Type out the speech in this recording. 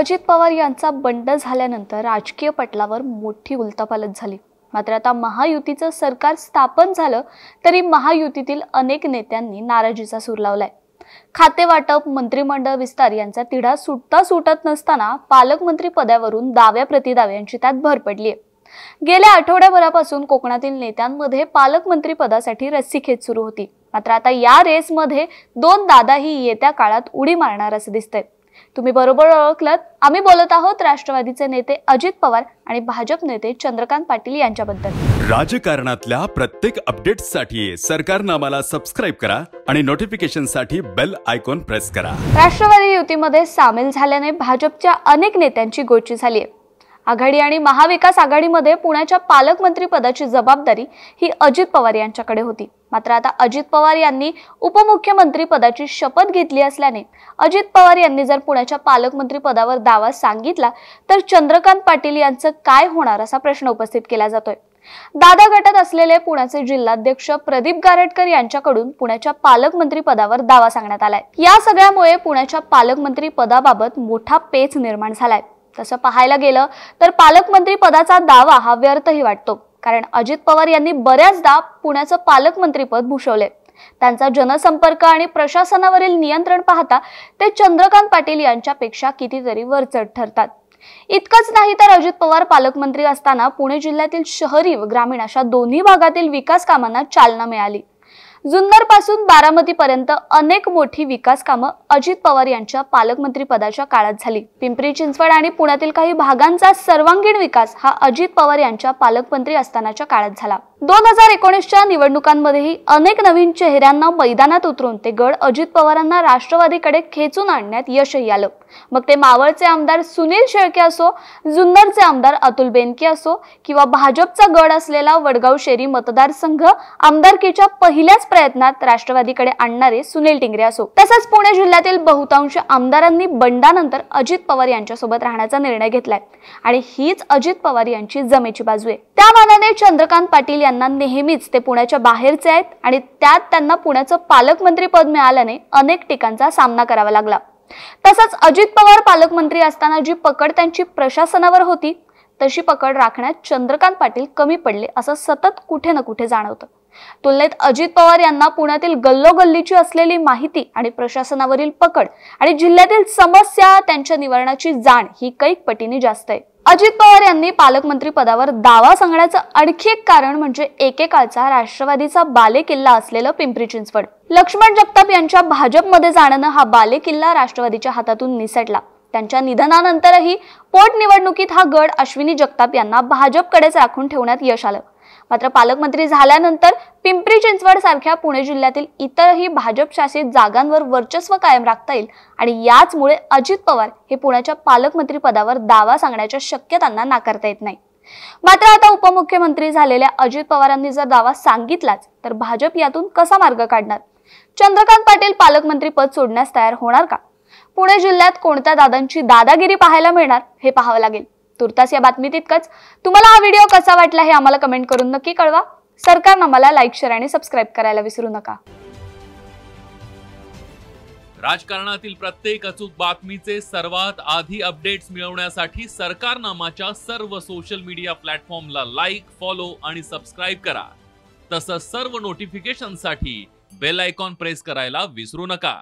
अजित पवार यांचा बंड झाल्यानंतर राजकीय पटलावर मोठी उलतापालत झाली मात्र आता महायुतीचं सरकार स्थापन झालं तरी महायुतीतील अनेक नेत्यांनी नाराजीचा सूर लावलाय खाते वाटप मंत्रिमंडळ विस्तार यांचा तिढा सुटता सुटत नसताना पालकमंत्री पदावरून दाव्या प्रतिदाव्यांची त्यात भर पडली गेल्या आठवड्याभरापासून कोकणातील नेत्यांमध्ये पालकमंत्री पदासाठी रस्सीखेच सुरू होती मात्र आता या रेसमध्ये दोन दादाही येत्या काळात उडी मारणार असं दिसतंय तुम्ही बरोबर ओळखलात आम्ही बोलत आहोत राष्ट्रवादीचे नेते अजित पवार आणि भाजप नेते चंद्रकांत पाटील यांच्याबद्दल राजकारणातल्या प्रत्येक अपडेटसाठी आम्हाला सबस्क्राईब करा आणि नोटिफिकेशन साठी बेल आयकॉन प्रेस करा राष्ट्रवादी युतीमध्ये सामील झाल्याने भाजपच्या अनेक नेत्यांची गोची झाली आहे आघाडी आणि महाविकास आघाडीमध्ये पुण्याच्या पालकमंत्री पदाची जबाबदारी ही अजित पवार यांच्याकडे होती मात्र आता अजित पवार यांनी उपमुख्यमंत्री पदाची शपथ घेतली असल्याने अजित पवार यांनी जर पुण्याच्या पालकमंत्री पदावर दावा सांगितला तर चंद्रकांत पाटील यांचं काय होणार असा प्रश्न उपस्थित केला जातोय दादा गटात असलेले पुण्याचे जिल्हाध्यक्ष प्रदीप गारटकर यांच्याकडून पुण्याच्या पालकमंत्री पदावर दावा सांगण्यात आलाय या सगळ्यामुळे पुण्याच्या पालकमंत्री पदाबाबत मोठा पेच निर्माण झालाय तसं पाहायला गेलं तर पालकमंत्री पदाचा दावा हा व्यर्थही वाटतो कारण अजित पवार यांनी बऱ्याचदा पुण्याचं पालकमंत्रीपद भूषवले त्यांचा जनसंपर्क आणि प्रशासनावरील नियंत्रण पाहता ते चंद्रकांत पाटील यांच्यापेक्षा कितीतरी वरचढ ठरतात इतकंच नाही तर अजित पवार पालकमंत्री असताना पुणे जिल्ह्यातील शहरी व ग्रामीण अशा दोन्ही भागातील विकास कामांना चालना मिळाली जुन्नर पासून बारामती पर्यंत अनेक मोठी विकास कामं अजित पवार यांच्या पालकमंत्री पदाच्या काळात झाली पिंपरी चिंचवड आणि पुण्यातील काही भागांचा सर्वांगीण विकास हा अजित पवार यांच्या पालकमंत्री असतानाच्या काळात झाला दोन हजार एकोणीसच्या निवडणुकांमध्येही अनेक नवीन चेहऱ्यांना मैदानात उतरून ते गड अजित पवारांना राष्ट्रवादीकडे खेचून आणण्यात यशही आलं मग ते मावळचे आमदार सुनील शेळके असो जुन्नरचे आमदार अतुल बेनके असो किंवा भाजपचा गड असलेला वडगाव शेरी मतदारसंघ आमदारकीच्या पहिल्याच प्रयत्नात राष्ट्रवादीकडे आणणारे सुनील टिंगरे असो तसंच पुणे जिल्ह्यातील बहुतांश आमदारांनी बंडानंतर अजित पवार यांच्यासोबत राहण्याचा निर्णय घेतलाय आणि हीच अजित पवार यांची जमेची बाजू आहे त्या मानाने चंद्रकांत पाटील यांना नेहमीच ते पुण्याच्या बाहेरचे आहेत आणि त्यात त्यांना पुण्याचं पालकमंत्रीपद मिळाल्याने अनेक टीकांचा सामना करावा लागला तसंच अजित पवार पालकमंत्री असताना जी पकड त्यांची प्रशासनावर होती तशी पकड राखण्यात चंद्रकांत पाटील कमी पडले असं सतत कुठे ना कुठे जाणवतं तुलनेत अजित पवार यांना पुण्यातील गल्लोगल्लीची असलेली माहिती आणि प्रशासनावरील पकड आणि जिल्ह्यातील समस्या त्यांच्या निवारणाची जाण ही कैक पटीने जास्त आहे अजित पवार यांनी पालकमंत्री पदावर दावा सांगण्याचं आणखी एक कारण म्हणजे एकेकाळचा राष्ट्रवादीचा बाले बालेकिल्ला असलेलं पिंपरी चिंचवड लक्ष्मण जगताप यांच्या भाजपमध्ये जाण्यानं हा बाले किल्ला राष्ट्रवादीच्या हातातून निसटला त्यांच्या निधनानंतरही पोटनिवडणुकीत हा गड अश्विनी जगताप यांना भाजपकडेच राखून ठेवण्यात यश आलं मात्र पालकमंत्री झाल्यानंतर पिंपरी चिंचवड सारख्या पुणे जिल्ह्यातील इतरही भाजपशासित जागांवर वर्चस्व कायम राखता येईल आणि याचमुळे अजित पवार हे पुण्याच्या पालकमंत्री पदावर दावा सांगण्याच्या शक्यतांना नाकारता येत नाही मात्र आता उपमुख्यमंत्री झालेल्या अजित पवारांनी जर दावा सांगितलाच तर भाजप यातून कसा मार्ग काढणार चंद्रकांत पाटील पालकमंत्री पद सोडण्यास तयार होणार का पुणे जिल्ह्यात कोणत्या दादांची दादागिरी पाहायला मिळणार हे पाहावं लागेल तुर्तास या बातमीत इतकंच तुम्हाला हा व्हिडिओ कसा वाटला हे आम्हाला कमेंट करून नक्की कळवा सरकारनं मला लाईक शेअर आणि सबस्क्राईब करायला विसरू नका राजकारणातील प्रत्येक अचूक बातमीचे सर्वात आधी अपडेट्स मिळवण्यासाठी सरकारनामाच्या सर्व सोशल मीडिया प्लॅटफॉर्मला लाईक फॉलो आणि सबस्क्राईब करा तसंच सर्व नोटिफिकेशनसाठी बेल आयकॉन प्रेस करायला विसरू नका